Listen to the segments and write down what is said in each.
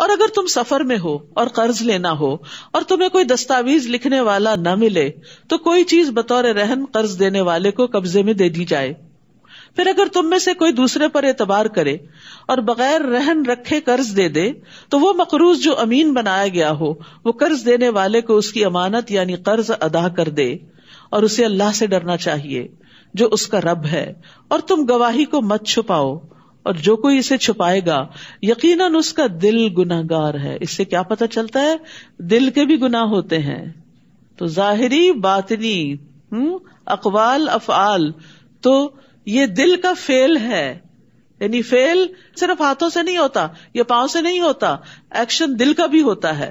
और अगर तुम सफर में हो और कर्ज लेना हो और तुम्हें कोई दस्तावेज लिखने वाला न मिले तो कोई चीज बतौर रहन कर्ज देने वाले को कब्जे में दे दी जाए फिर अगर तुम में से कोई दूसरे पर एतबार करे और बगैर रहन रखे कर्ज दे दे तो वो मकरूज जो अमीन बनाया गया हो वो कर्ज देने वाले को उसकी अमानत यानी कर्ज अदा कर दे और उसे अल्लाह से डरना चाहिए जो उसका रब है और तुम गवाही को मत छुपाओ और जो कोई इसे छुपाएगा यकीन उसका दिल गुनागार है इससे क्या पता चलता है दिल के भी गुनाह होते हैं तो जाहिरी बातनी हम्म अकबाल अफआल तो ये दिल का फेल है यानी फेल सिर्फ हाथों से नहीं होता ये पाओ से नहीं होता एक्शन दिल का भी होता है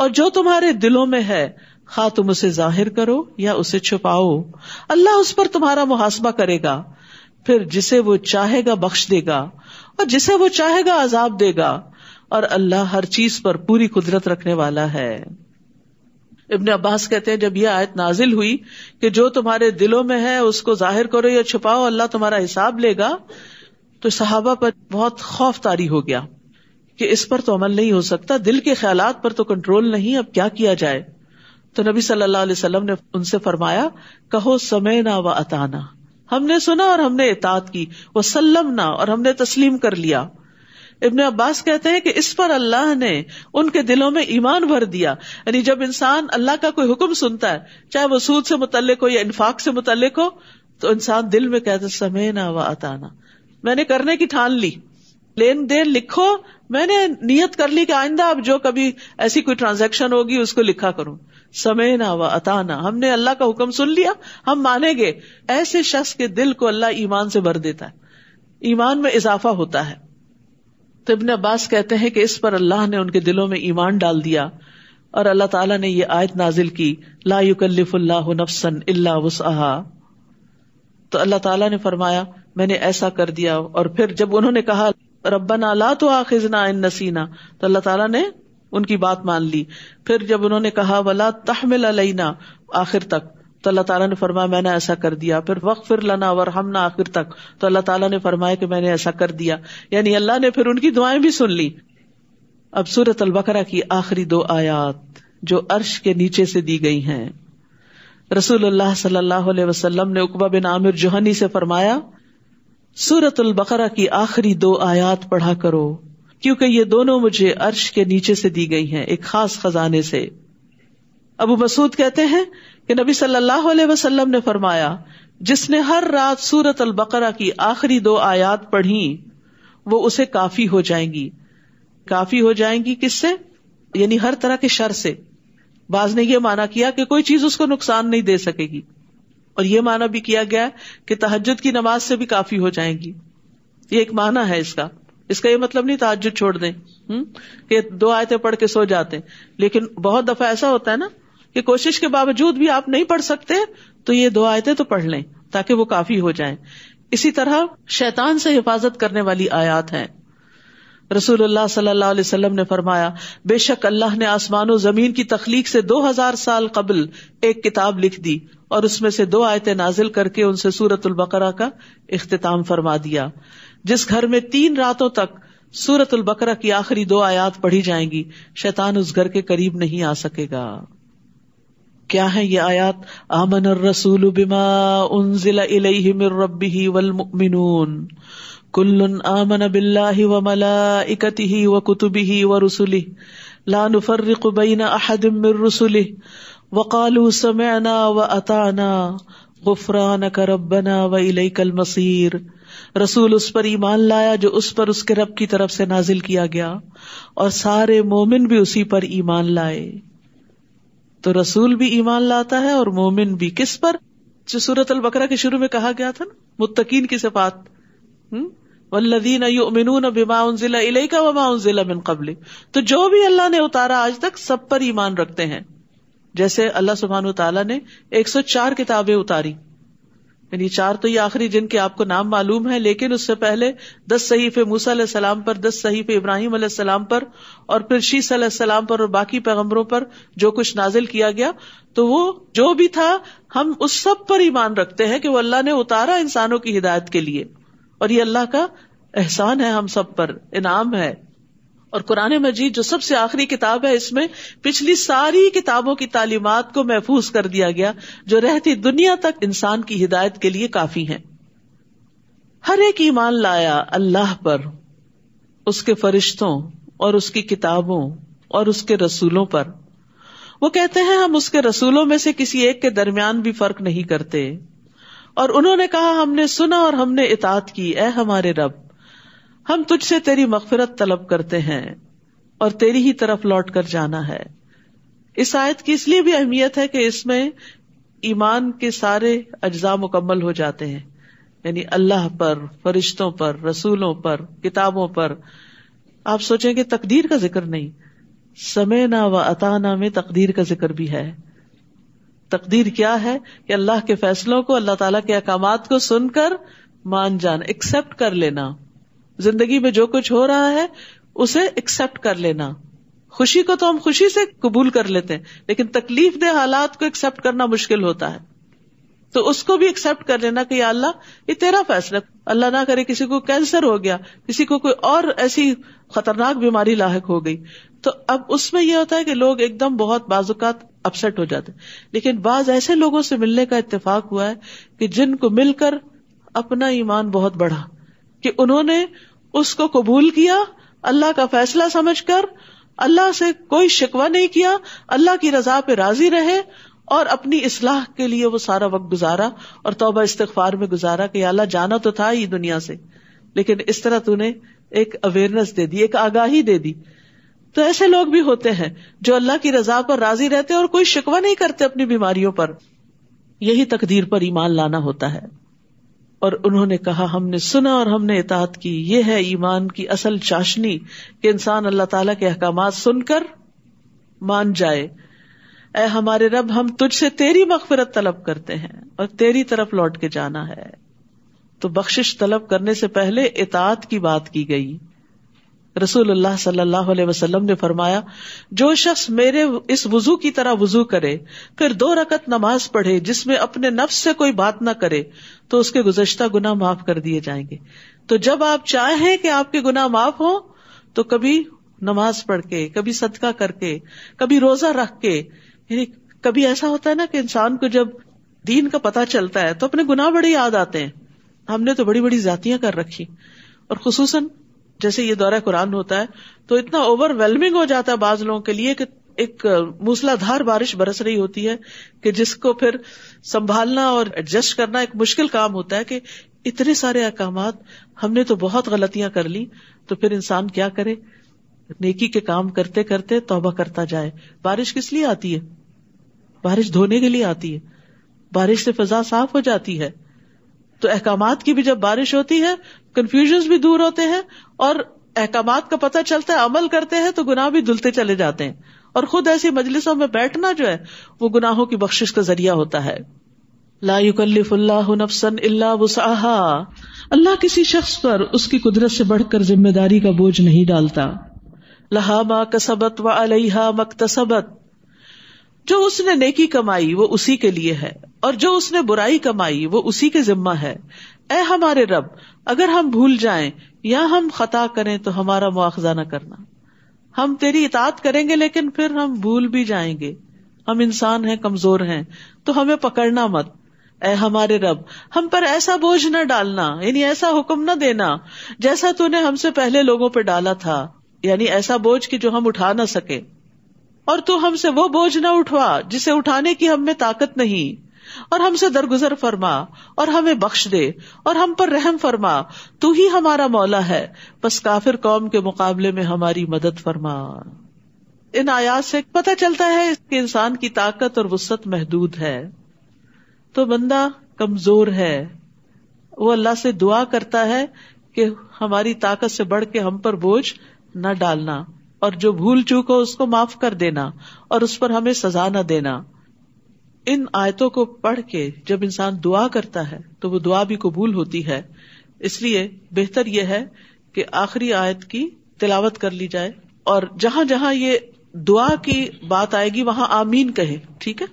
और जो तुम्हारे दिलों में है खा हाँ, तुम उसे जाहिर करो या उसे छुपाओ अल्लाह उस पर तुम्हारा मुहासबा करेगा फिर जिसे वो चाहेगा बख्श देगा और जिसे वो चाहेगा अजाब देगा और अल्लाह हर चीज पर पूरी कुदरत रखने वाला है इब्न अब्बास कहते हैं जब यह आयत नाजिल हुई कि जो तुम्हारे दिलों में है उसको जाहिर करो या छुपाओ अल्लाह तुम्हारा हिसाब लेगा तो सहाबा पर बहुत खौफ तारी हो गया कि इस पर तो अमल नहीं हो सकता दिल के ख्याल पर तो कंट्रोल नहीं अब क्या किया जाए तो नबी सल्लल्लाहु अलैहि वसल्लम ने उनसे फरमाया कहो समय ना व अताना हमने सुना और हमने इतात की वसल्लम ना और हमने तस्लीम कर लिया इबन अब्बास कहते हैं कि इस पर अल्लाह ने उनके दिलों में ईमान भर दिया यानी जब इंसान अल्लाह का कोई हुक्म सुनता है चाहे वो सूद से मुतलक हो या इन्फाक से मुतलक हो तो इंसान दिल में कहते समय ना व अताना मैंने करने की ठान ली लेन देन लिखो मैंने नियत कर ली कि आइंदा अब जो कभी ऐसी कोई ट्रांजेक्शन होगी उसको लिखा करूं समय ना व अताना हमने अल्लाह का हुक्म सुन लिया हम मानेंगे ऐसे शख्स के दिल को अल्लाह ईमान से भर देता है ईमान में इजाफा होता है तो इबन अब्बास कहते हैं कि इस पर अल्लाह ने उनके दिलों में ईमान डाल दिया और अल्लाह ताला ने यह आयत नाजिल की ला युकल्लिफुल्लाह नफसन इल्ला वसहा तो अल्लाह ताला ने फरमाया मैंने ऐसा कर दिया और फिर जब उन्होंने कहा रब्बना ला तो आखिजना इन नसीना तो अल्लाह ताला ने उनकी बात मान ली फिर जब उन्होंने कहा वला तहमिल अलैना आखिर तक तो अल्लाह ताला ने फरमाया मैंने ऐसा कर दिया फिर वक्त फिर लना वरहमना आखिर तक तो अल्लाह ताला ने फरमाया कि मैंने ऐसा कर दिया यानी अल्लाह ने फिर उनकी दुआएं भी सुन ली अब सूरत अल बकरा की आखिरी दो आयात जो अर्श के नीचे से दी गई हैं रसूलुल्लाह सल्लल्लाहु अलैहि वसल्लम ने उकबा बिन आमिर जोहनी से फरमाया सूरत बकरा की आखिरी दो आयात पढ़ा करो क्योंकि ये दोनों मुझे अर्श के नीचे से दी गई हैं एक खास खजाने से अबू मसूद कहते हैं कि नबी सल्लल्लाहु अलैहि वसल्लम ने फरमाया जिसने हर रात सूरत अल बकरा की आखिरी दो आयात पढ़ी वो उसे काफी हो जाएंगी काफी हो जाएंगी किससे यानी हर तरह के शर से बाज ने यह माना किया कि कोई चीज उसको नुकसान नहीं दे सकेगी और ये माना भी किया गया कि तहजद की नमाज से भी काफी हो जाएंगी ये एक माना है इसका इसका ये मतलब नहीं ताजुद छोड़ दें हम्म, कि दो आयतें पढ़ के सो जाते लेकिन बहुत दफा ऐसा होता है ना कि कोशिश के बावजूद भी आप नहीं पढ़ सकते तो ये दो आयतें तो पढ़ लें ताकि वो काफी हो जाए इसी तरह शैतान से हिफाजत करने वाली आयात है रसूल सल्लाम ने फरमाया बेशक अल्लाह ने आसमान जमीन की तखलीक से दो हजार साल कबल एक किताब लिख दी और उसमें से दो आयतें नाजिल करके उनसे सूरत बकरा का अख्ताम फरमा दिया जिस घर में तीन रातों तक सूरत बकरा की आखिरी दो आयात पढ़ी जाएंगी शैतान उस घर के करीब नहीं आ सकेगा क्या है ये आयात आमन रसूल बिमा उनजिला इलैहि मिर कुल्लुन आमन बिल्लाहि व मलाइकतिही व कुतुबिही व रुसुलिही ला नुफर्रिकु बैन अहदिम मिर रुसुलिही वकालू समयना व अताना गुफरान का रबना व इलई कल मसीर रसूल उस पर ईमान लाया जो उस पर उसके रब की तरफ से नाजिल किया गया और सारे मोमिन भी उसी पर ईमान लाए तो रसूल भी ईमान लाता है और मोमिन भी किस पर जो सूरत अल बकरा के शुरू में कहा गया था ना मुत्तकीन की सिफात वल्लदीन युमिनून बिमा उनजिला इलेका व मा उनजिला मिन कबल तो जो भी अल्लाह ने उतारा आज तक सब पर ईमान रखते हैं जैसे अल्लाह सुबहान तला ने चार किताबें उतारी यानी चार तो ये आखिरी जिनके आपको नाम मालूम है लेकिन उससे पहले दस सहीफे मूसा सलाम पर दस सहीफे इब्राहिम सलाम पर और फिर शीस सलाम पर और बाकी पैगम्बरों पर जो कुछ नाजिल किया गया तो वो जो भी था हम उस सब पर ही मान रखते हैं कि वो अल्लाह ने उतारा इंसानों की हिदायत के लिए और ये अल्लाह का एहसान है हम सब पर इनाम है और कुरान मजीद जो सबसे आखिरी किताब है इसमें पिछली सारी किताबों की तालीमत को महफूज कर दिया गया जो रहती दुनिया तक इंसान की हिदायत के लिए काफी है हर एक ईमान लाया अल्लाह पर उसके फरिश्तों और उसकी किताबों और उसके रसूलों पर वो कहते हैं हम उसके रसूलों में से किसी एक के दरमियान भी फर्क नहीं करते और उन्होंने कहा हमने सुना और हमने इतात की ए हमारे रब हम तुझसे तेरी मकफरत तलब करते हैं और तेरी ही तरफ लौट कर जाना है इस आयत की इसलिए भी अहमियत है कि इसमें ईमान के सारे अज्जा मुकम्मल हो जाते हैं यानी अल्लाह पर फरिश्तों पर रसूलों पर किताबों पर आप सोचेंगे तकदीर का जिक्र नहीं समय ना व अताना में तकदीर का जिक्र भी है तकदीर क्या है कि अल्लाह के फैसलों को अल्लाह ताला के अहकाम को सुनकर मान जान एक्सेप्ट कर लेना जिंदगी में जो कुछ हो रहा है उसे एक्सेप्ट कर लेना खुशी को तो हम खुशी से कबूल कर लेते हैं लेकिन तकलीफ दे हालात को एक्सेप्ट करना मुश्किल होता है तो उसको भी एक्सेप्ट कर लेना कि अल्लाह ये तेरा फैसला अल्लाह ना करे किसी को कैंसर हो गया किसी को कोई और ऐसी खतरनाक बीमारी लाक हो गई तो अब उसमें यह होता है कि लोग एकदम बहुत बाजुकात अपसेट हो जाते लेकिन बाज ऐसे लोगों से मिलने का इतफाक हुआ है कि जिनको मिलकर अपना ईमान बहुत बढ़ा कि उन्होंने उसको कबूल किया अल्लाह का फैसला समझ कर अल्लाह से कोई शिकवा नहीं किया अल्लाह की रजा पे राजी रहे और अपनी इसलाह के लिए वो सारा वक्त गुजारा और तोबा इस्तार में गुजारा कि अल्लाह जाना तो था ही दुनिया से लेकिन इस तरह तूने एक अवेयरनेस दे दी एक आगाही दे दी तो ऐसे लोग भी होते हैं जो अल्लाह की रजा पर राजी रहते हैं और कोई शिकवा नहीं करते अपनी बीमारियों पर यही तकदीर पर ईमान लाना होता है और उन्होंने कहा हमने सुना और हमने इतात की यह है ईमान की असल चाशनी कि इंसान अल्लाह ताला के अहकाम सुनकर मान जाए ए हमारे रब हम तुझसे तेरी मखफरत तलब करते हैं और तेरी तरफ लौट के जाना है तो बख्शिश तलब करने से पहले इतात की बात की गई रसूलुल्लाह सल्लल्लाहु अलैहि वसल्लम ने फरमाया जो शख्स मेरे इस वजू की तरह वजू करे फिर दो रकत नमाज पढ़े जिसमें अपने नफ्स से कोई बात ना करे तो उसके गुजश्ता गुना माफ कर दिए जाएंगे तो जब आप चाहें कि आपके गुना माफ हो तो कभी नमाज पढ़ के कभी सदका करके कभी रोजा रख के यानी कभी ऐसा होता है ना कि इंसान को जब दीन का पता चलता है तो अपने गुनाह बड़े याद आते हैं हमने तो बड़ी बड़ी जातियां कर रखी और खसूसन जैसे ये दौरा कुरान होता है तो इतना ओवरवेलमिंग हो जाता है बाज लोगों के लिए कि एक मूसलाधार बारिश बरस रही होती है कि जिसको फिर संभालना और एडजस्ट करना एक मुश्किल काम होता है कि इतने सारे अहकाम हमने तो बहुत गलतियां कर ली तो फिर इंसान क्या करे नेकी के काम करते करते तौबा करता जाए बारिश किस लिए आती है बारिश धोने के लिए आती है बारिश से फजा साफ हो जाती है तो अहकाम की भी जब बारिश होती है कन्फ्यूजन भी दूर होते हैं और अहकाम का पता चलता है अमल करते हैं तो गुनाह भी धुलते चले जाते हैं और खुद ऐसी मजलिसों में बैठना जो है वो गुनाहों की बख्शिश का जरिया होता है ला अल्लाह इल्ला अल्लाह किसी शख्स पर उसकी कुदरत से बढ़कर जिम्मेदारी का बोझ नहीं डालता लहामा कसबत व अलहा मकतसबत जो उसने नेकी कमाई वो उसी के लिए है और जो उसने बुराई कमाई वो उसी के जिम्मा है ए हमारे रब अगर हम भूल जाए या हम खता करें तो हमारा मुआवजा न करना हम तेरी इतात करेंगे लेकिन फिर हम भूल भी जाएंगे हम इंसान हैं कमजोर हैं तो हमें पकड़ना मत ए हमारे रब हम पर ऐसा बोझ न डालना यानी ऐसा हुक्म न देना जैसा तूने हमसे पहले लोगों पर डाला था यानी ऐसा बोझ कि जो हम उठा ना सके और तू हमसे वो बोझ न उठवा जिसे उठाने की हम में ताकत नहीं और हमसे दरगुजर फरमा और हमें बख्श दे और हम पर रहम फरमा तू ही हमारा मौला है बस काफिर कौम के मुकाबले में हमारी मदद फरमा इन आयात से पता चलता है कि इंसान की ताकत और वसत महदूद है तो बंदा कमजोर है वो अल्लाह से दुआ करता है कि हमारी ताकत से बढ़ के हम पर बोझ न डालना और जो भूल चूक हो उसको माफ कर देना और उस पर हमें सजा न देना इन आयतों को पढ़ के जब इंसान दुआ करता है तो वो दुआ भी कबूल होती है इसलिए बेहतर यह है कि आखिरी आयत की तिलावत कर ली जाए और जहां जहां ये दुआ की बात आएगी वहां आमीन कहे ठीक है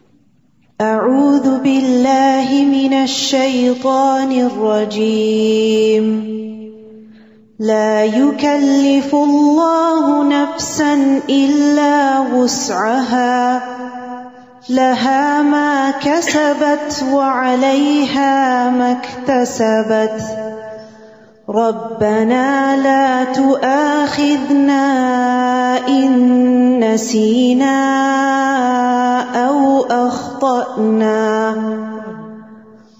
أعوذ بالله من الشيطان الرجيم لا يكلف الله نفسا الا وسعها لها ما كسبت وعليها ما اكتسبت ربنا لا تؤاخذنا ان نسينا او اخطانا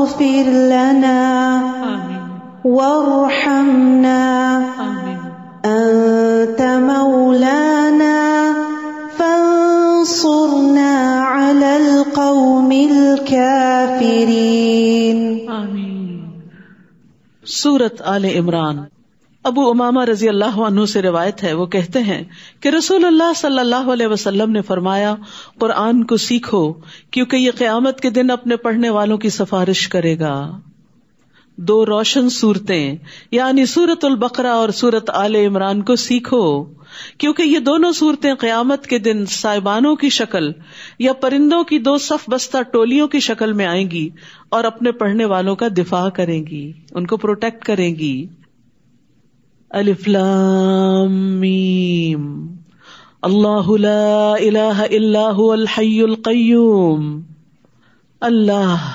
واغفر لنا وارحمنا أنت مولانا فانصرنا على القوم الكافرين آمين سورة آل عمران अबू उमामा रजी अल्लाह से रिवायत है वो कहते हैं कि रसूल अल्लाह सल्लल्लाहु अलैहि वसल्लम ने फरमाया कुरान को सीखो क्योंकि ये क्यामत के दिन अपने पढ़ने वालों की सिफारिश करेगा दो रोशन सूरतें यानी सूरत उल बकरा और सूरत आल इमरान को सीखो क्योंकि ये दोनों सूरतें क्यामत के दिन साहिबानों की शक्ल या परिंदों की दो सफ बस्ता टोलियों की शक्ल में आएंगी और अपने पढ़ने वालों का दिफा करेंगी उनको प्रोटेक्ट करेंगी ألف لام ميم الله لا إله إلا هو अल्लाह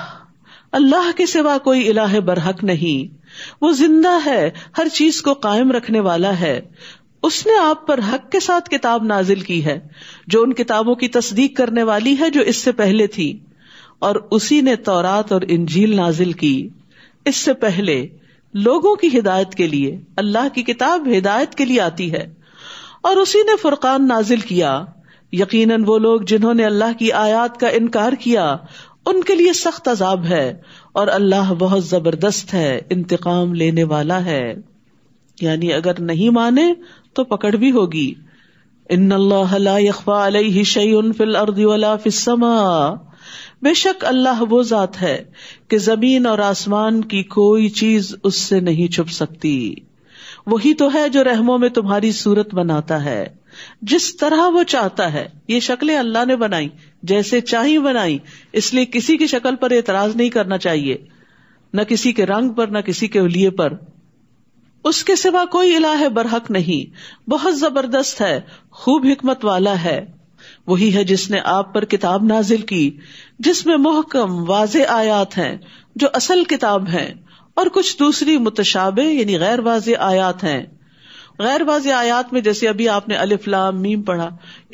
अल्लाह के सिवा कोई इलाह बरहक नहीं वो जिंदा है हर चीज को कायम रखने वाला है उसने आप पर हक के साथ किताब नाजिल की है जो उन किताबों की तस्दीक करने वाली है जो इससे पहले थी और उसी ने तौरात और इंजील नाजिल की इससे पहले लोगों की हिदायत के लिए अल्लाह की किताब हिदायत के लिए आती है और उसी ने फुरकान नाजिल किया यकीनन वो लोग जिन्होंने अल्लाह की आयात का इनकार किया उनके लिए सख्त अजाब है और अल्लाह बहुत जबरदस्त है इंतकाम लेने वाला है यानी अगर नहीं माने तो पकड़ भी होगी इन अल्लाह यखवा अलई शैन फिल अर्द बेशक अल्लाह वो जात है कि जमीन और आसमान की कोई चीज उससे नहीं छुप सकती वही तो है जो रहमों में तुम्हारी सूरत बनाता है जिस तरह वो चाहता है ये शक्लें अल्लाह ने बनाई जैसे चाहिए बनाई इसलिए किसी की शक्ल पर एतराज नहीं करना चाहिए न किसी के रंग पर न किसी के उलिये पर उसके सिवा कोई इलाह बरहक नहीं बहुत जबरदस्त है खूब हिकमत वाला है वही है जिसने आप पर किताब नाजिल की जिसमे मोहकम वाज आयात है जो असल किताब है और कुछ दूसरी मुतशाबे यानी गैर वाज आयात है गैर वाज आयात में जैसे अभी आपने अलिफ्लाम मीम पढ़ा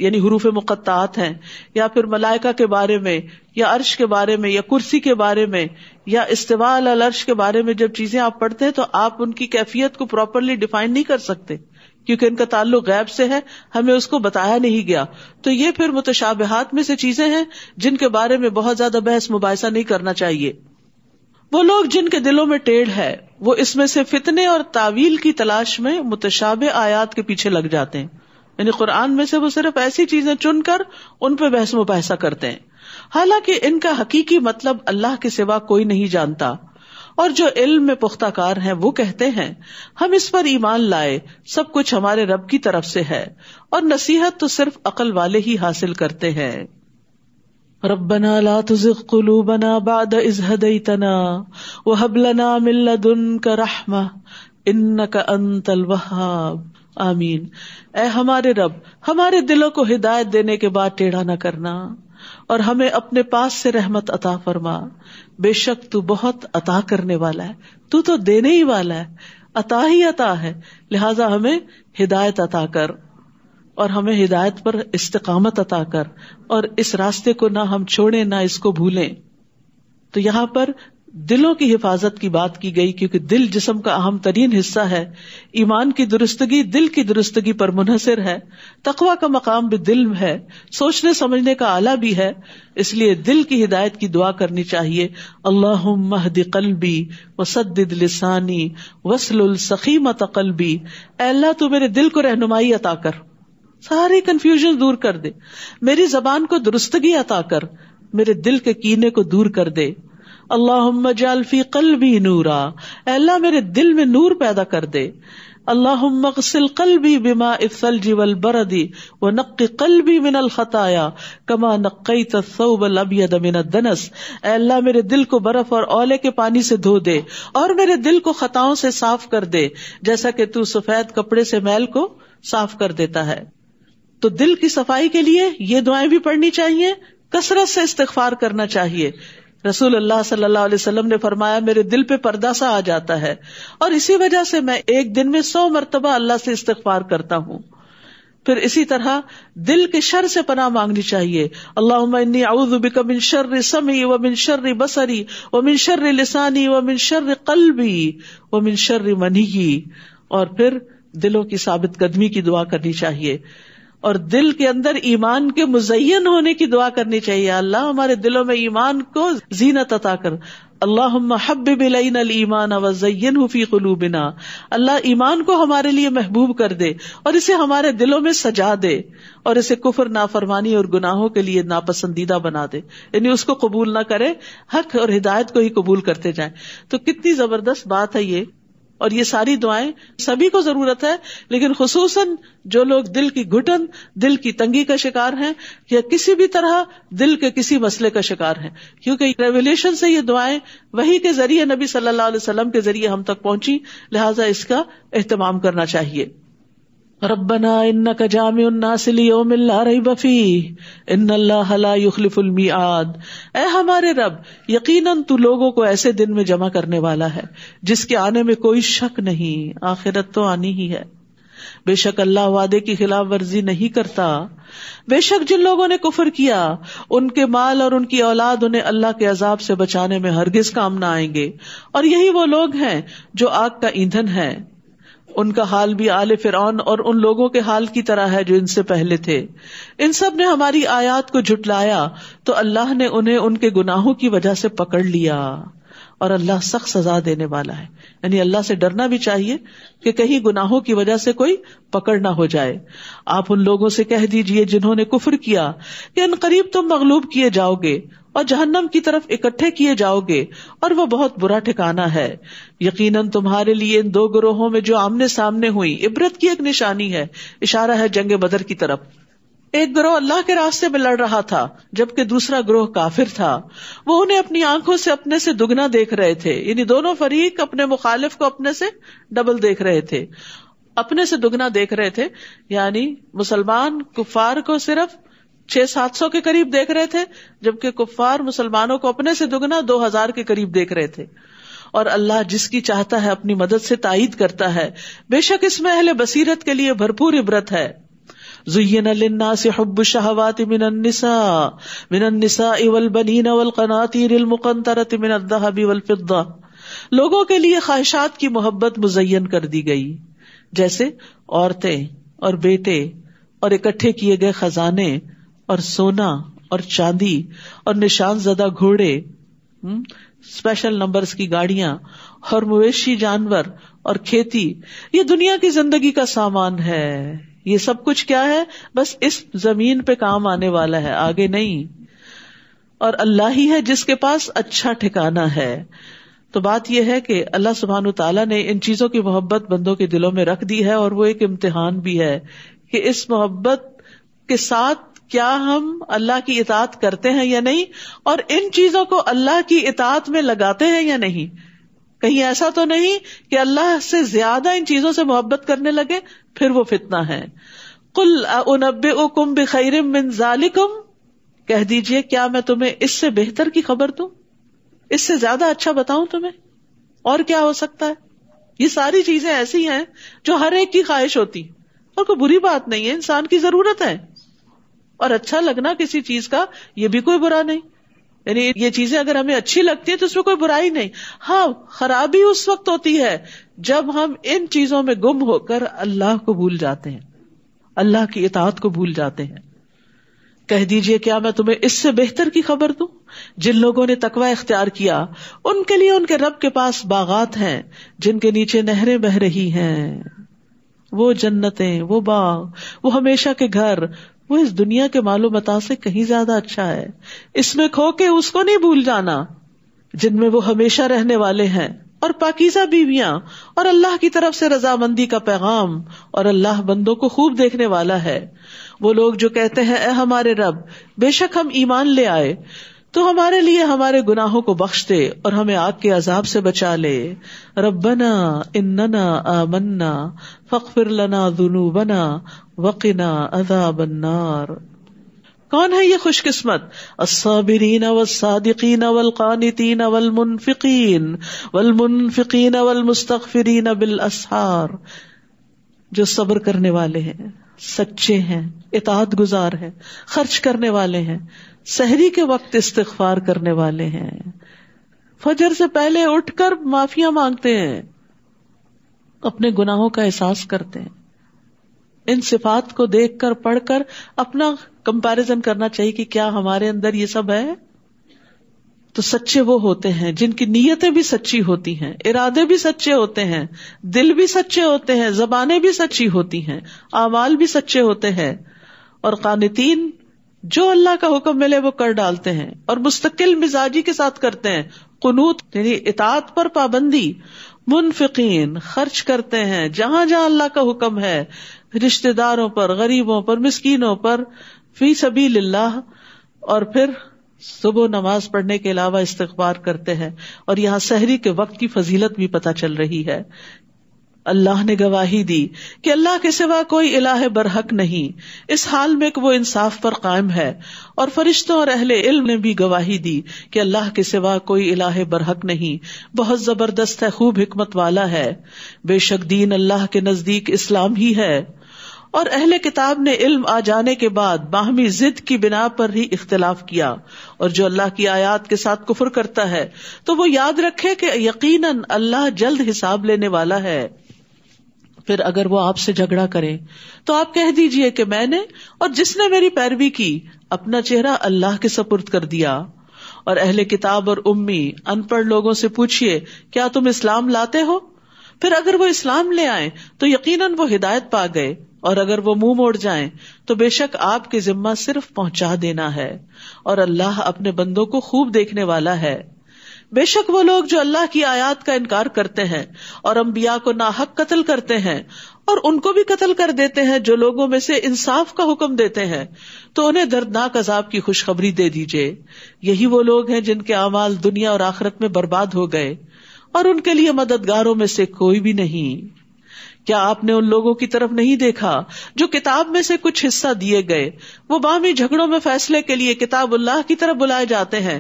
यानी हरूफ मुकत्तात है या फिर मलाइका के बारे में या अर्श के बारे में या कुर्सी के बारे में या इस्तवाल अर्श के बारे में जब चीजें आप पढ़ते हैं तो आप उनकी कैफियत को प्रॉपरली डिफाइन नहीं कर सकते क्योंकि इनका ताल्लुक गैब से है हमें उसको बताया नहीं गया तो ये फिर मुतशाबहात में से चीजें हैं जिनके बारे में बहुत ज्यादा बहस मुबासा नहीं करना चाहिए वो लोग जिनके दिलों में टेढ़ है वो इसमें से फितने और तावील की तलाश में मुतशाब आयात के पीछे लग जाते हैं यानी कुरान में से वो सिर्फ ऐसी चीजें चुनकर उन पर बहस मुबासा करते हैं हालांकि इनका हकीकी मतलब अल्लाह के सिवा कोई नहीं जानता और जो इल्म में पुख्ता कार है वो कहते हैं हम इस पर ईमान लाए सब कुछ हमारे रब की तरफ से है और नसीहत तो सिर्फ अकल वाले ही हासिल करते हैं रबना ला तुजिग कुलूबना बाद इज हदईतना हबलना मिल्लदुन का का अंतल वहाब आमीन हमारे रब हमारे दिलों को हिदायत देने के बाद टेढ़ा न करना और हमें अपने पास से रहमत अता फरमा बेशक तू बहुत अता करने वाला है तू तो देने ही वाला है अता ही अता है लिहाजा हमें हिदायत अता कर और हमें हिदायत पर इस्तकामत अता कर और इस रास्ते को ना हम छोड़े ना इसको भूलें तो यहां पर दिलों की हिफाजत की बात की गई क्योंकि दिल जिसम का अहम तरीन हिस्सा है ईमान की दुरुस्तगी दिल की दुरुस्तगी पर मुनहसर है तकवा का मकाम भी दिल है सोचने समझने का आला भी है इसलिए दिल की हिदायत की दुआ करनी चाहिए अल्लाह महद कलबी वसद लसानी वसलुल सखीमत कलबी अल्लाह तो मेरे दिल को रहनुमाई अता कर सारे कन्फ्यूजन दूर कर दे मेरी जबान को दुरुस्तगी अता कर मेरे दिल के कीने को दूर कर दे अल्लाह जालफी कल भी नूरा अल्लाह मेरे दिल में नूर पैदा कर दे अल्लाह मकसिल कल भी बिमा इसल जीवल बरदी व नक्की कल भी मिनल खताया कमा नक्की तस्वल अबियद मिनत दनस अल्लाह मेरे दिल को बर्फ और ओले के पानी से धो दे और मेरे दिल को खताओं से साफ कर दे जैसा की तू सफेद कपड़े से मैल को साफ कर देता है तो दिल की सफाई के लिए ये दुआएं भी पढ़नी चाहिए कसरत से इस्तेफार करना चाहिए रसूल अल्लाह सल्लल्लाहु अलैहि वसल्लम ने फरमाया मेरे दिल पे पर्दा सा आ जाता है और इसी वजह से मैं एक दिन में सौ मरतबा अल्लाह से इस्तफार करता हूँ फिर इसी तरह दिल के शर से पनाह मांगनी चाहिए अल्लाह मिन शर्र समी व मिन शर्र बसरी व मिन शर्र लिसानी व मिन शर्र कल्बी व मिन शर्र मनी और फिर दिलों की साबित कदमी की दुआ करनी चाहिए और दिल के अंदर ईमान के मुजयन होने की दुआ करनी चाहिए अल्लाह हमारे दिलों में ईमान को जीना तता कर अल्लाह हब बिलईन अल ईमान वजयन हुफी कलू बिना अल्लाह ईमान को हमारे लिए महबूब कर दे और इसे हमारे दिलों में सजा दे और इसे कुफर नाफरमानी और गुनाहों के लिए नापसंदीदा बना दे यानी उसको कबूल ना करे हक और हिदायत को ही कबूल करते जाए तो कितनी जबरदस्त बात है ये और ये सारी दुआएं सभी को जरूरत है लेकिन खसूस जो लोग दिल की घुटन दिल की तंगी का शिकार है या किसी भी तरह दिल के किसी मसले का शिकार है क्योंकि रेवलेशन से ये दुआएं वही के जरिए नबी सल्लल्लाहु अलैहि के जरिए हम तक पहुंची लिहाजा इसका एहतमाम करना चाहिए रब्बना इन्ना का जाम नासिलियोमिल्ला रही बफी इन युखलिफुलमियाद ए हमारे रब यकीनन तू लोगों को ऐसे दिन में जमा करने वाला है जिसके आने में कोई शक नहीं आखिरत तो आनी ही है बेशक अल्लाह वादे की खिलाफ वर्जी नहीं करता बेशक जिन लोगों ने कुफर किया उनके माल और उनकी औलाद उन्हें अल्लाह के अजाब से बचाने में हरगिज काम ना आएंगे और यही वो लोग हैं जो आग का ईंधन है उनका हाल भी आले फिर और उन लोगों के हाल की तरह है जो इनसे पहले थे इन सब ने हमारी आयात को झुटलाया तो अल्लाह ने उन्हें उनके गुनाहों की वजह से पकड़ लिया और अल्लाह सख्त सजा देने वाला है यानी अल्लाह से डरना भी चाहिए कि कहीं गुनाहों की वजह से कोई पकड़ ना हो जाए आप उन लोगों से कह दीजिए जिन्होंने कुफर किया कि अन करीब तुम मगलूब किए जाओगे और जहन्नम की तरफ इकट्ठे किए जाओगे और वह बहुत बुरा ठिकाना है यकीनन तुम्हारे लिए इन दो ग्रोहों में जो आमने सामने हुई इबरत की एक निशानी है इशारा है जंग बदर की तरफ एक ग्रोह अल्लाह के रास्ते में लड़ रहा था जबकि दूसरा ग्रोह काफिर था वो उन्हें अपनी आंखों से अपने से दुगना देख रहे थे यानी दोनों फरीक अपने मुखालिफ को अपने से डबल देख रहे थे अपने से दुगना देख रहे थे यानी मुसलमान कुफार को सिर्फ छह सात सौ के करीब देख रहे थे जबकि कुफार मुसलमानों को अपने से दुगना दो हजार के करीब देख रहे थे और अल्लाह जिसकी चाहता है अपनी मदद से ताइद करता है बेशक इसमें अहले बसीरत के लिए भरपूर इबरत है जुयन लन्ना से हब शहवात मिनन्निसा मिनन्निसा इवल बनीन अवल कनातिर मुकंतरत मिनदहबी वल फिद्दा लोगों के लिए ख्वाहिशात की मोहब्बत मुजयन कर दी गई जैसे औरतें और बेटे और इकट्ठे किए गए खजाने और सोना और चांदी और निशान जदा घोड़े स्पेशल नंबर्स की गाड़ियां और मवेशी जानवर और खेती ये दुनिया की जिंदगी का सामान है ये सब कुछ क्या है बस इस जमीन पे काम आने वाला है आगे नहीं और अल्लाह ही है जिसके पास अच्छा ठिकाना है तो बात यह है कि अल्लाह सुबहान तला ने इन चीजों की मोहब्बत बंदों के दिलों में रख दी है और वो एक इम्तिहान भी है कि इस मोहब्बत के साथ क्या हम अल्लाह की इतात करते हैं या नहीं और इन चीजों को अल्लाह की इतात में लगाते हैं या नहीं कहीं ऐसा तो नहीं कि अल्लाह से ज्यादा इन चीजों से मोहब्बत करने लगे फिर वो फितना है कुल उनबे ओ कुम बिखैर मिनजालिकुम कह दीजिए क्या मैं तुम्हें इससे बेहतर की खबर दू इससे ज्यादा अच्छा बताऊं तुम्हें और क्या हो सकता है ये सारी चीजें ऐसी हैं जो हर एक की ख्वाहिश होती और कोई बुरी बात नहीं है इंसान की जरूरत है और अच्छा लगना किसी चीज का ये भी कोई बुरा नहीं यानी ये चीजें अगर हमें अच्छी लगती है तो उसमें कोई बुराई नहीं हाँ खराबी उस वक्त होती है जब हम इन चीजों में गुम होकर अल्लाह को भूल जाते हैं अल्लाह की इतात को भूल जाते हैं कह दीजिए क्या मैं तुम्हें इससे बेहतर की खबर दू जिन लोगों ने तकवा इख्तियार किया उनके लिए उनके रब के पास बागात हैं जिनके नीचे नहरें बह रही हैं वो जन्नतें वो बाग वो हमेशा के घर वो इस दुनिया के मालो बता से कहीं ज्यादा अच्छा है इसमें खो के उसको नहीं भूल जाना जिनमें वो हमेशा रहने वाले हैं और पाकिजा बीविया और अल्लाह की तरफ से रजामंदी का पैगाम और अल्लाह बंदों को खूब देखने वाला है वो लोग जो कहते हैं ए हमारे रब बेशक हम ईमान ले आए तो हमारे लिए हमारे गुनाहों को बख्श दे और हमें आग के अजाब से बचा ले रबना इन्ना आमन्ना फकफिर लना जुनूबना वकीना अजाबन्नार कौन है ये खुशकिस्मत अस्साबिरीन वसादिकीन अवल कानितीन वल मुनफिकीन वल मुनफिकीन वल मुस्तफरीन अबिल असहार जो सब्र करने वाले हैं सच्चे हैं इतात गुजार है खर्च करने वाले हैं सहरी के वक्त इस्तफार करने वाले हैं फजर से पहले उठकर माफिया मांगते हैं अपने गुनाहों का एहसास करते हैं इन सिफात को देखकर पढ़कर अपना कंपैरिजन करना चाहिए कि क्या हमारे अंदर ये सब है तो सच्चे वो होते हैं जिनकी नीयतें भी सच्ची होती हैं इरादे भी सच्चे होते हैं दिल भी सच्चे होते हैं जबाने भी सच्ची होती हैं आवाल भी सच्चे होते हैं और कानतीन जो अल्लाह का हुक्म मिले वो कर डालते हैं और मुस्तकिल मिजाजी के साथ करते हैं कनूत यानी इतात पर पाबंदी मुनफिकीन खर्च करते हैं जहां जहां अल्लाह का हुक्म है रिश्तेदारों पर गरीबों पर मिस्कीनों पर फी सभी लाह और फिर सुबह नमाज पढ़ने के अलावा इस्तकबार करते हैं और यहाँ सहरी के वक्त की फजीलत भी पता चल रही है अल्लाह ने गवाही दी कि अल्लाह के सिवा कोई इलाह बरहक नहीं इस हाल में वो इंसाफ पर कायम है और फरिश्तों और अहले इल्म ने भी गवाही दी कि अल्लाह के सिवा कोई इलाह बरहक नहीं बहुत जबरदस्त है खूब हिकमत वाला है बेशक दीन अल्लाह के नजदीक इस्लाम ही है और अहले किताब ने इल्म आ जाने के बाद बाहमी जिद की बिना पर ही इख्तलाफ किया और जो अल्लाह की आयात के साथ कुफर करता है तो वो याद रखे कि यकीनन अल्लाह जल्द हिसाब लेने वाला है फिर अगर वो आपसे झगड़ा करे तो आप कह दीजिए कि मैंने और जिसने मेरी पैरवी की अपना चेहरा अल्लाह के सपुर्द कर दिया और अहले किताब और उम्मी अनपढ़ लोगों से पूछिए क्या तुम इस्लाम लाते हो फिर अगर वो इस्लाम ले आए तो यकीनन वो हिदायत पा गए और अगर वो मुंह मोड़ जाए तो बेशक आपके जिम्मा सिर्फ पहुंचा देना है और अल्लाह अपने बंदों को खूब देखने वाला है बेशक वो लोग जो अल्लाह की आयात का इनकार करते हैं और अम्बिया को नाहक कत्ल करते हैं और उनको भी कत्ल कर देते हैं जो लोगों में से इंसाफ का हुक्म देते हैं तो उन्हें दर्दनाक अजाब की खुशखबरी दे दीजिए यही वो लोग हैं जिनके अमाल दुनिया और आखरत में बर्बाद हो गए और उनके लिए मददगारों में से कोई भी नहीं क्या आपने उन लोगों की तरफ नहीं देखा जो किताब में से कुछ हिस्सा दिए गए वो बामी झगड़ों में फैसले के लिए किताब उल्लाह की तरफ बुलाए जाते हैं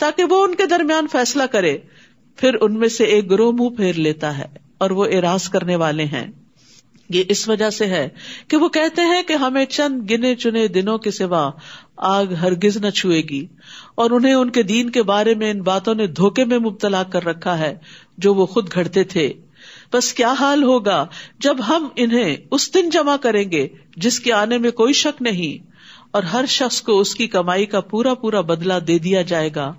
ताकि वो उनके दरमियान फैसला करे फिर उनमें से एक गुरु मुंह फेर लेता है और वो इराज करने वाले हैं ये इस वजह से है कि वो कहते हैं कि हमें चंद गिने चुने दिनों के सिवा आग हरगिज न छुएगी और उन्हें उनके दीन के बारे में इन बातों ने धोखे में मुबतला कर रखा है जो वो खुद घड़ते थे बस क्या हाल होगा जब हम इन्हें उस दिन जमा करेंगे जिसके आने में कोई शक नहीं और हर शख्स को उसकी कमाई का पूरा पूरा बदला दे दिया जाएगा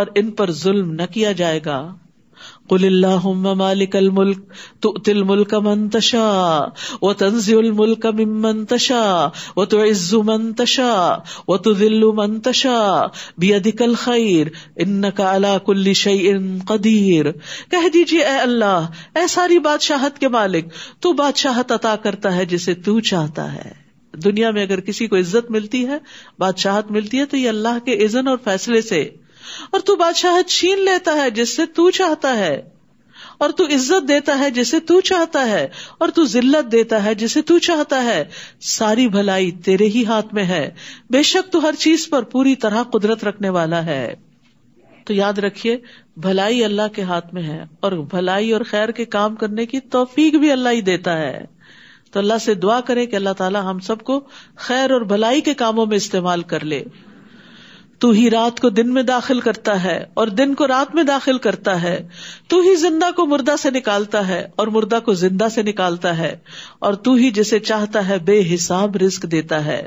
और इन पर जुल्म न किया जाएगा मालिक मुल्क खैर इन काला कुल्ली शई कदीर कह दीजिए ए अल्लाह ए सारी बादशाहत के मालिक तू बादशाहत अता करता है जिसे तू चाहता है दुनिया में अगर किसी को इज्जत मिलती है बादशाहत मिलती है तो ये अल्लाह के इजन और फैसले से और तू बादशाहत छीन लेता है जिससे तू चाहता है और तू इज्जत देता है जिसे तू चाहता है और तू जिल्लत देता है जिसे तू चाहता है सारी भलाई तेरे ही हाथ में है बेशक तू हर चीज पर पूरी तरह कुदरत रखने वाला है तो याद रखिए भलाई अल्लाह के हाथ में है और भलाई और खैर के काम करने की तोफीक भी अल्लाह ही देता है तो अल्लाह से दुआ करें कि अल्लाह ताला हम सबको खैर और भलाई के कामों में इस्तेमाल कर ले तू ही रात को दिन में दाखिल करता है और दिन को रात में दाखिल करता है तू ही जिंदा को मुर्दा से निकालता है और मुर्दा को जिंदा से निकालता है और तू ही जिसे चाहता है बेहिसाब रिस्क देता है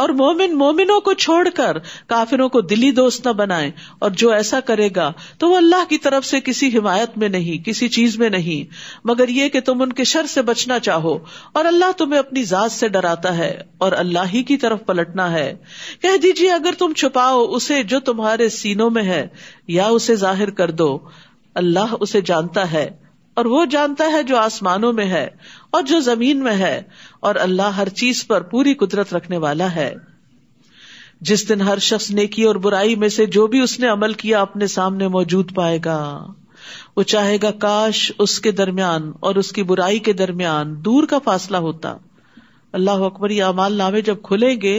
और मोमिन मोमिनों को छोड़कर काफिरों को दिली दोस्त न बनाए और जो ऐसा करेगा तो वो अल्लाह की तरफ से किसी हिमायत में नहीं किसी चीज में नहीं मगर ये कि तुम उनके शर से बचना चाहो और अल्लाह तुम्हें अपनी जात से डराता है और अल्लाह ही की तरफ पलटना है कह दीजिए अगर तुम छुपाओ उसे जो तुम्हारे सीनों में है या उसे जाहिर कर दो अल्लाह उसे जानता है और वो जानता है जो आसमानों में है और जो जमीन में है और अल्लाह हर चीज पर पूरी कुदरत रखने वाला है जिस दिन हर शख्स नेकी और बुराई में से जो भी उसने अमल किया अपने सामने मौजूद पाएगा वो चाहेगा काश उसके दरमियान और उसकी बुराई के दरमियान दूर का फासला होता अल्लाह अकबर ये अमाल नामे जब खुलेंगे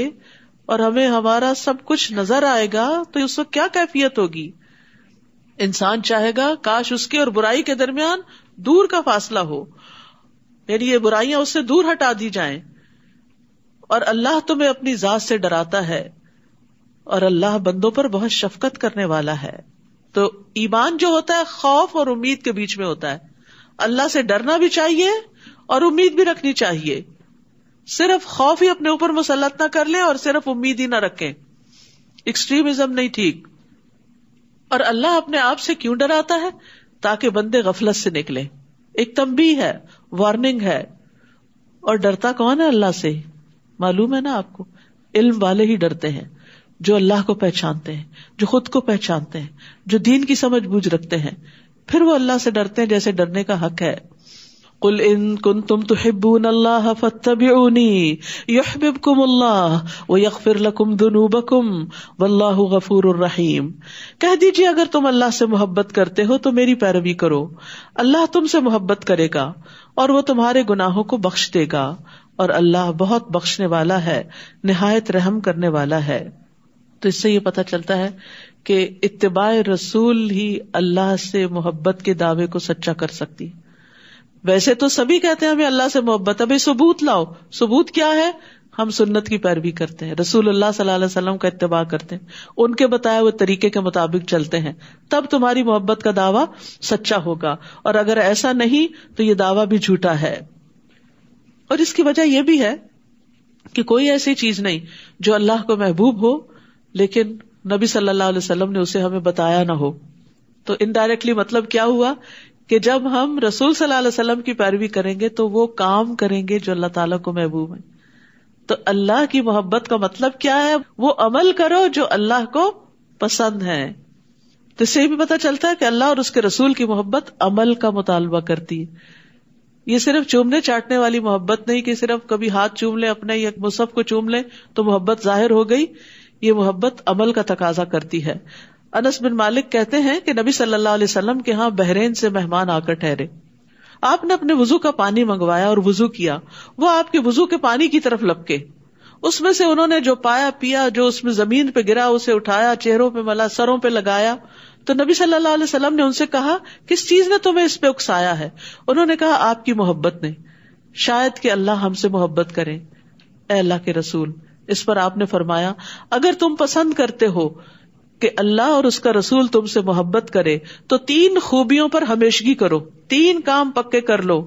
और हमें हमारा सब कुछ नजर आएगा तो उस वक्त क्या कैफियत होगी इंसान चाहेगा काश उसके और बुराई के दरमियान दूर का फासला हो यानी ये बुराइयां उससे दूर हटा दी जाएं और अल्लाह तुम्हें अपनी जात से डराता है और अल्लाह बंदों पर बहुत शफकत करने वाला है तो ईमान जो होता है खौफ और उम्मीद के बीच में होता है अल्लाह से डरना भी चाहिए और उम्मीद भी रखनी चाहिए सिर्फ खौफ ही अपने ऊपर मुसलत ना कर ले और सिर्फ उम्मीद ही ना रखें एक्सट्रीमिज्म नहीं ठीक और अल्लाह अपने आप से क्यों डराता है ताकि बंदे गफलत से निकले एक तंबी है वार्निंग है और डरता कौन है अल्लाह से मालूम है ना आपको इल्म वाले ही डरते हैं जो अल्लाह को पहचानते हैं जो खुद को पहचानते हैं जो दीन की समझ बूझ रखते हैं फिर वो अल्लाह से डरते हैं जैसे डरने का हक है قل ان كنتم تحبون الله فاتبعوني يحببكم الله ويغفر لكم ذنوبكم والله غفور الرحيم कह दीजिए अगर तुम अल्लाह से मोहब्बत करते हो तो मेरी पैरवी करो अल्लाह तुमसे मोहब्बत करेगा और वो तुम्हारे गुनाहों को बख्श देगा और अल्लाह बहुत बख्शने वाला है निहायत रहम करने वाला है तो इससे ये पता चलता है कि इत्तबाय रसूल ही अल्लाह से मोहब्बत के दावे को सच्चा कर सकती है वैसे तो सभी कहते हैं हमें अल्लाह से मोहब्बत अभी सबूत लाओ सबूत क्या है हम सुन्नत की पैरवी करते हैं रसूल अल्लाह सल्लाम का इतबा करते हैं उनके बताए हुए तरीके के मुताबिक चलते हैं तब तुम्हारी मोहब्बत का दावा सच्चा होगा और अगर ऐसा नहीं तो ये दावा भी झूठा है और इसकी वजह यह भी है कि कोई ऐसी चीज नहीं जो अल्लाह को महबूब हो लेकिन नबी सल्लल्लाहु अलैहि ने उसे हमें बताया ना हो तो इनडायरेक्टली मतलब क्या हुआ कि जब हम रसूल सल्लल्लाहु अलैहि वसल्लम की पैरवी करेंगे तो वो काम करेंगे जो अल्लाह ताला को महबूब है तो अल्लाह की मोहब्बत का मतलब क्या है वो अमल करो जो अल्लाह को पसंद है तो इससे भी पता चलता है कि अल्लाह और उसके रसूल की मोहब्बत अमल का मुतालबा करती है ये सिर्फ चूमने चाटने वाली मोहब्बत नहीं कि सिर्फ कभी हाथ चूम ले अपने या मुसफ को चूम ले तो मोहब्बत जाहिर हो गई ये मोहब्बत अमल का तकाजा करती है अनस बिन मालिक कहते हैं कि नबी सल्लल्लाहु अलैहि वसल्लम के यहाँ बहरेन से मेहमान आकर ठहरे आपने अपने वजू का पानी मंगवाया और वजू किया वो आपके वजू के पानी की तरफ लपके उसमें से उन्होंने जो पाया पिया जो उसमें जमीन पे गिरा उसे उठाया चेहरों पे मला सरों पे लगाया तो नबी सल्लल्लाहु अलैहि वसल्लम ने उनसे कहा किस चीज ने तुम्हें इस पे उकसाया है उन्होंने कहा आपकी मोहब्बत ने शायद कि अल्लाह हमसे मोहब्बत करे अल्लाह के रसूल इस पर आपने फरमाया अगर तुम पसंद करते हो कि अल्लाह और उसका रसूल तुमसे मोहब्बत करे तो तीन खूबियों पर हमेशगी करो तीन काम पक्के कर लो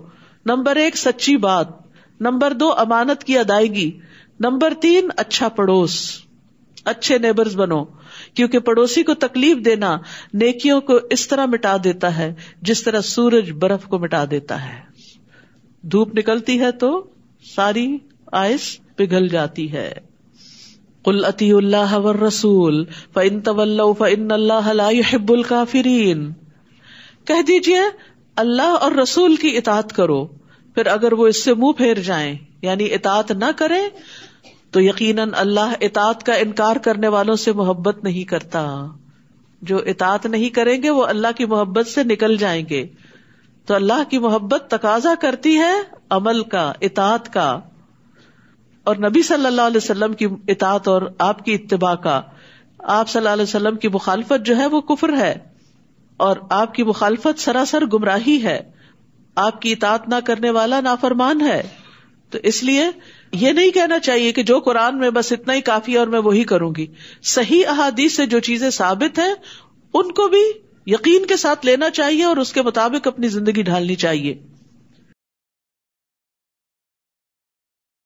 नंबर एक सच्ची बात नंबर दो अमानत की अदायगी नंबर तीन अच्छा पड़ोस अच्छे नेबर्स बनो क्योंकि पड़ोसी को तकलीफ देना नेकियों को इस तरह मिटा देता है जिस तरह सूरज बर्फ को मिटा देता है धूप निकलती है तो सारी आइस पिघल जाती है कुल अतील्लाह वर रसूल फिन तवल्लो फिन अल्लाहबुल काफिरीन कह दीजिए अल्लाह और रसूल की इतात करो फिर अगर वो इससे मुंह फेर जाएं यानी इतात ना करें तो यकीनन अल्लाह इतात का इनकार करने वालों से मोहब्बत नहीं करता जो इतात नहीं करेंगे वो अल्लाह की मोहब्बत से निकल जाएंगे तो अल्लाह की मोहब्बत तकाजा करती है अमल का इतात का और नबी सल्लल्लाहु अलैहि वसल्लम की इतात और आपकी इतबा का आप सल्लल्लाहु अलैहि वसल्लम की मुखालफत जो है वो कुफर है और आपकी मुखालफत सरासर गुमराही है आपकी इतात ना करने वाला नाफरमान है तो इसलिए ये नहीं कहना चाहिए कि जो कुरान में बस इतना ही काफी और मैं वही करूंगी सही अहादीस से जो चीजें साबित हैं उनको भी यकीन के साथ लेना चाहिए और उसके मुताबिक अपनी जिंदगी ढालनी चाहिए